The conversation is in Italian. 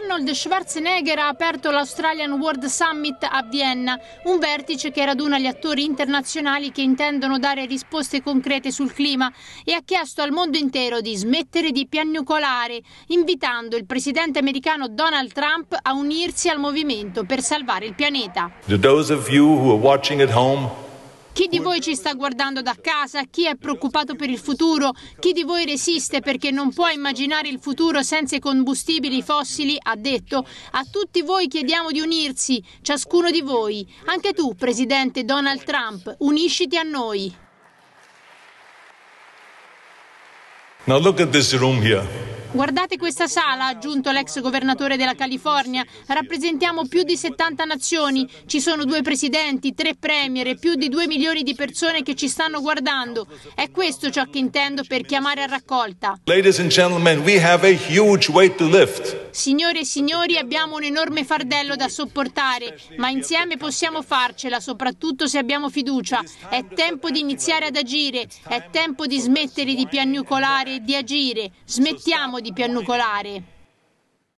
Arnold Schwarzenegger ha aperto l'Australian World Summit a Vienna, un vertice che raduna gli attori internazionali che intendono dare risposte concrete sul clima e ha chiesto al mondo intero di smettere di piagnucolare, invitando il presidente americano Donald Trump a unirsi al movimento per salvare il pianeta. To those of you who are watching at home, chi di voi ci sta guardando da casa? Chi è preoccupato per il futuro? Chi di voi resiste perché non può immaginare il futuro senza i combustibili fossili? Ha detto. A tutti voi chiediamo di unirsi, ciascuno di voi. Anche tu, Presidente Donald Trump, unisciti a noi. Now look at this room here. Guardate questa sala, ha aggiunto l'ex governatore della California. Rappresentiamo più di 70 nazioni, ci sono due presidenti, tre premier e più di due milioni di persone che ci stanno guardando. È questo ciò che intendo per chiamare a raccolta. Ladies and gentlemen, we have a huge weight to lift. Signore e signori, abbiamo un enorme fardello da sopportare, ma insieme possiamo farcela, soprattutto se abbiamo fiducia. È tempo di iniziare ad agire, è tempo di smettere di piagnucolare e di agire. Smettiamo di piagnucolare.